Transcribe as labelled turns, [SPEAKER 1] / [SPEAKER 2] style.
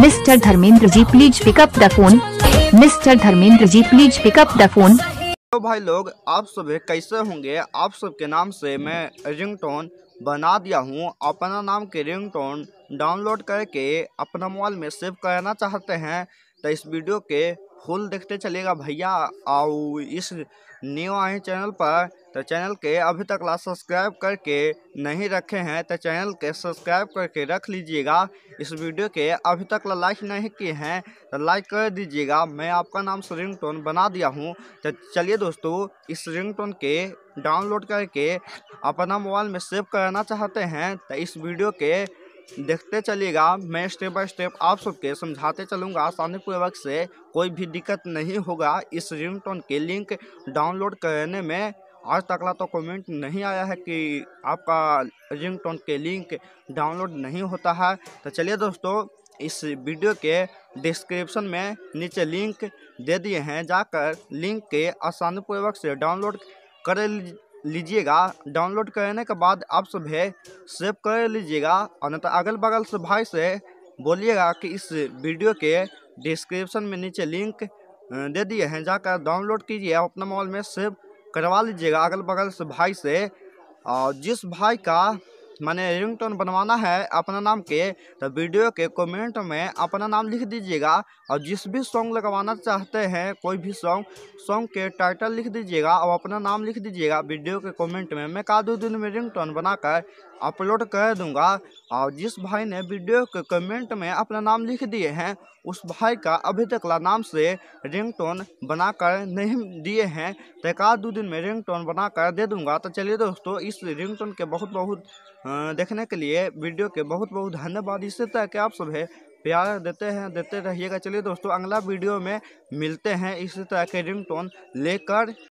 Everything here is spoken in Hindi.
[SPEAKER 1] mister Dharmendra ji please pick up the phone mister Dharmendra ji please pick up the phone तो भाई लोग आप सब कैसे होंगे आप सब के नाम से मैं रिंगटोन बना दिया हूँ अपना नाम के रिंगटोन डाउनलोड करके अपना मोबाइल में सेव कराना चाहते हैं तो इस वीडियो के फुल देखते चलेगा भैया और इस न्यू आए चैनल पर तो चैनल के अभी तक ला सब्सक्राइब करके नहीं रखे हैं तो चैनल के सब्सक्राइब करके रख लीजिएगा इस वीडियो के अभी तक ला लाइक नहीं किए हैं तो लाइक कर दीजिएगा मैं आपका नाम रिंग टोन बना दिया हूँ तो चलिए दोस्तों इस रिंग टोन के डाउनलोड करके अपना मोबाइल में सेव करना चाहते हैं तो इस वीडियो के देखते चलिएगा मैं स्टेप बाय स्टेप आप सबके समझाते चलूँगा शांतिपूर्वक से कोई भी दिक्कत नहीं होगा इस रिंगटोन के लिंक डाउनलोड करने में आज तकला तो कमेंट नहीं आया है कि आपका रिंगटोन के लिंक डाउनलोड नहीं होता है तो चलिए दोस्तों इस वीडियो के डिस्क्रिप्शन में नीचे लिंक दे दिए हैं जाकर लिंक के आसानीपूर्वक से डाउनलोड कर लीजिएगा डाउनलोड करने के बाद आप सब है सेव कर लीजिएगा अन्यथा अगल बगल से भाई से बोलिएगा कि इस वीडियो के डिस्क्रिप्शन में नीचे लिंक दे दिए हैं जाकर डाउनलोड कीजिए और अपना मोबाइल में सेव करवा लीजिएगा अगल बगल से भाई से और जिस भाई का मैंने रिंगटोन बनवाना है अपना नाम के तो वीडियो के कमेंट में अपना नाम लिख दीजिएगा और जिस भी सॉन्ग लगवाना चाहते हैं कोई भी सॉन्ग सॉन्ग के टाइटल लिख दीजिएगा और अपना नाम लिख दीजिएगा वीडियो के कमेंट में मैं का दो दिन में रिंगटोन बनाकर अपलोड कर दूंगा और जिस भाई ने वीडियो के कमेंट में अपना नाम लिख दिए हैं उस भाई का अभी तक ला नाम से रिंगटोन बनाकर नहीं दिए हैं तो एक आध दो दिन में रिंगटोन बनाकर दे दूंगा तो चलिए दोस्तों इस टोन के बहुत बहुत देखने के लिए वीडियो के बहुत बहुत धन्यवाद इससे तक आप सब प्यार देते हैं देते रहिएगा चलिए दोस्तों अगला वीडियो में मिलते हैं इसी तरह के रिंग टोन लेकर